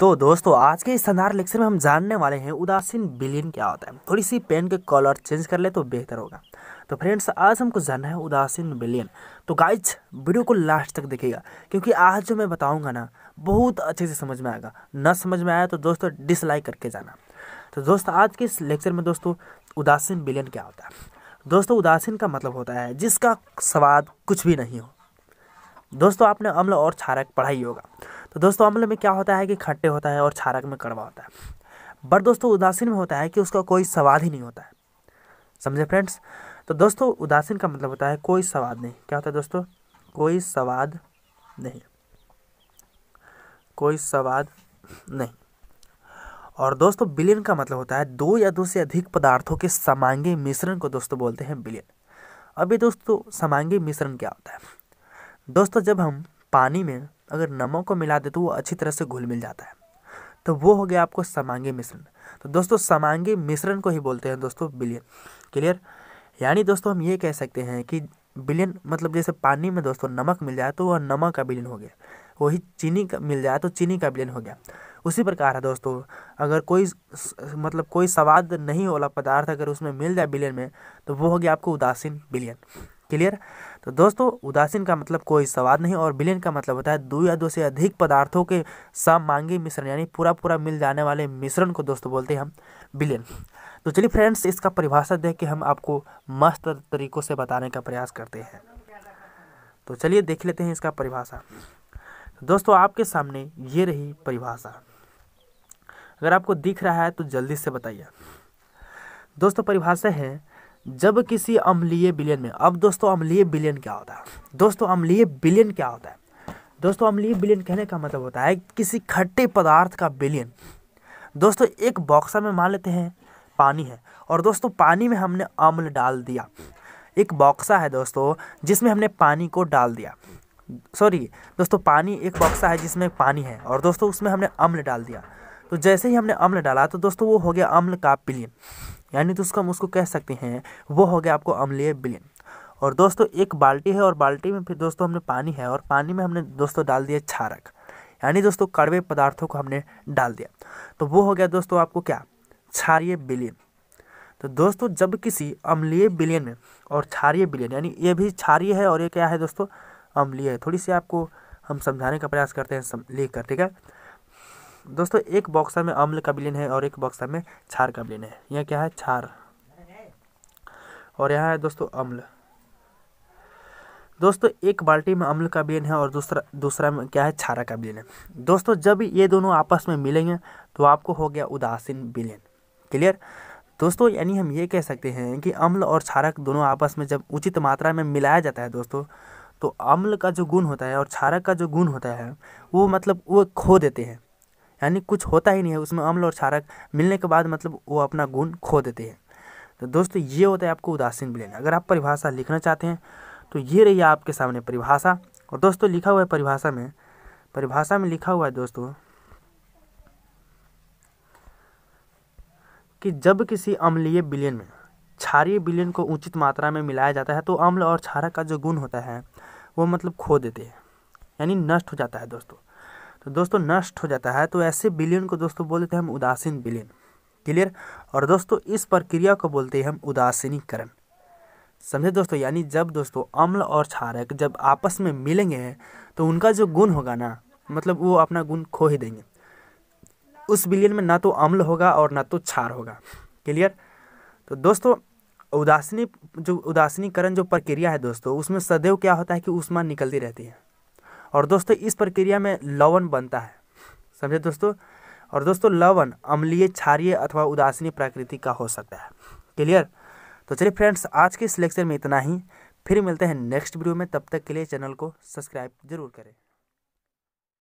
तो दोस्तों आज के इस शानदार लेक्चर में हम जानने वाले हैं उदासीन बिलियन क्या होता है थोड़ी सी पेन के कलर चेंज कर ले तो बेहतर होगा तो फ्रेंड्स आज हमको जानना है उदासीन बिलियन तो गाइज वीडियो को लास्ट तक देखिएगा क्योंकि आज जो मैं बताऊंगा ना बहुत अच्छे से समझ में आएगा न समझ में आया तो दोस्तों डिसलाइक करके जाना तो दोस्तों आज के इस लेक्चर में दोस्तों उदासीन बिलियन क्या होता है दोस्तों उदासीन का मतलब होता है जिसका स्वाद कुछ भी नहीं हो दोस्तों आपने अम्ल और छारक पढ़ाई होगा तो दोस्तों अम्ल में क्या होता है कि खट्टे होता है और छारक में कड़वा होता है बट दोस्तों उदासीन में होता है कि उसका कोई स्वाद ही नहीं होता है समझे फ्रेंड्स तो दोस्तों उदासीन का मतलब होता है कोई स्वाद नहीं क्या होता है दोस्तों कोई स्वाद नहीं कोई स्वाद नहीं और दोस्तों बिलियन का मतलब होता है दो या दो से अधिक पदार्थों के समांगी मिश्रण को दोस्तों बोलते हैं बिलियन अभी दोस्तों समांगी मिश्रण क्या होता है दोस्तों जब हम पानी में अगर नमक को मिला दे तो वो अच्छी तरह से घुल मिल जाता है तो वो हो गया आपको समांगी मिश्रण तो दोस्तों समांगी मिश्रण को ही बोलते हैं दोस्तों बिलियन क्लियर यानी दोस्तों हम ये कह सकते हैं कि बिलियन मतलब जैसे पानी में दोस्तों नमक मिल जाए तो वह नमक का बिलियन हो गया वही चीनी का मिल जाए तो चीनी का बिलियन हो गया उसी प्रकार है दोस्तों अगर कोई मतलब कोई स्वाद नहीं वाला पदार्थ अगर उसमें मिल जाए बिलियन में तो वो हो गया आपको उदासीन बिलियन क्लियर तो दोस्तों उदासीन का मतलब कोई स्वाद नहीं और विलीन का मतलब होता है दो या दो से अधिक पदार्थों के समांगी मिश्रण यानी पूरा पूरा मिल जाने वाले मिश्रण को दोस्तों बोलते हैं हम विलीन तो चलिए फ्रेंड्स इसका परिभाषा देख के हम आपको मस्त तरीक़ों से बताने का प्रयास करते हैं तो चलिए देख लेते हैं इसका परिभाषा दोस्तों आपके सामने ये रही परिभाषा अगर आपको दिख रहा है तो जल्दी से बताइए दोस्तों परिभाषा है जब किसी अमलीय बिलियन में अब दोस्तों अमलीय बिलियन क्या होता है दोस्तों अमलीय बिलियन क्या होता है दोस्तों अम्लीय बिलियन कहने का मतलब होता है किसी खट्टे पदार्थ का बिलियन दोस्तों एक बॉक्सा में मान लेते हैं पानी है और दोस्तों पानी में हमने अम्ल डाल दिया एक बॉक्सा है दोस्तों जिसमें हमने पानी को डाल दिया सॉरी दोस्तों पानी एक बॉक्सा है जिसमें पानी है और दोस्तों उसमें हमने अम्ल डाल दिया तो जैसे ही हमने अम्ल डाला तो दोस्तों वो हो गया अम्ल का बिलियन यानी तो हम उसको कह सकते हैं वो हो गया आपको अम्लीय विलयन और दोस्तों एक बाल्टी है और बाल्टी में फिर दोस्तों हमने पानी है और पानी में हमने दोस्तों डाल दिया क्षारक यानी दोस्तों कड़वे पदार्थों को हमने डाल दिया तो वो हो गया दोस्तों आपको क्या क्षारीय विलयन तो दोस्तों जब किसी अम्लीय विलयन में और क्षारीय विलयन यानी ये भी क्षारीय है और ये क्या है दोस्तों अम्लीय है थोड़ी सी आपको हम समझाने का प्रयास करते हैं लिख कर ठीक है दोस्तों एक बॉक्सा में अम्ल का विलीन है और एक बॉक्सा में छार का विलीन है यह क्या है छार और यहाँ है दोस्तों अम्ल दोस्तों एक बाल्टी में अम्ल का विलीन है और दूसरा दूसरा में क्या है छारा का विलीन है दोस्तों जब ये दोनों आपस में मिलेंगे तो आपको हो गया उदासीन विलीन क्लियर दोस्तों यानी हम ये कह सकते हैं कि अम्ल और क्षारक दोनों आपस में जब उचित मात्रा में मिलाया जाता है दोस्तों तो अम्ल का जो गुण होता है और क्षारक का जो गुण होता है वो मतलब वो खो देते हैं यानी कुछ होता ही नहीं है उसमें अम्ल और क्षारक मिलने के बाद मतलब वो अपना गुण खो देते हैं तो दोस्तों ये होता है आपको उदासीन विलयन अगर आप परिभाषा लिखना चाहते हैं तो ये रही आपके सामने परिभाषा और दोस्तों लिखा हुआ है परिभाषा में परिभाषा में लिखा हुआ है दोस्तों कि जब किसी अम्लीय बिलियन में क्षारीय बिलियन को उचित मात्रा में मिलाया जाता है तो अम्ल और क्षारक का जो गुण होता है वो मतलब खो देते हैं यानी नष्ट हो जाता है दोस्तों तो दोस्तों नष्ट हो जाता है तो ऐसे बिलियन को दोस्तों बोल देते हैं हम उदासीन बिलियन क्लियर और दोस्तों इस प्रक्रिया को बोलते हैं हम उदासीनीकरण समझे दोस्तों यानी जब दोस्तों अम्ल और क्षारक जब आपस में मिलेंगे तो उनका जो गुण होगा ना मतलब वो अपना गुण खो ही देंगे उस बिलियन में ना तो अम्ल होगा और ना तो क्षार होगा क्लियर तो दोस्तों उदासीनी जो उदासीनीकरण जो प्रक्रिया है दोस्तों उसमें सदैव क्या होता है कि उष्मा निकलती रहती है और दोस्तों इस प्रक्रिया में लवण बनता है समझे दोस्तों और दोस्तों लवण अम्लीय क्षारीय अथवा उदासीनी प्रकृति का हो सकता है क्लियर तो चलिए फ्रेंड्स आज के इस लेक्चर में इतना ही फिर मिलते हैं नेक्स्ट वीडियो में तब तक के लिए चैनल को सब्सक्राइब जरूर करें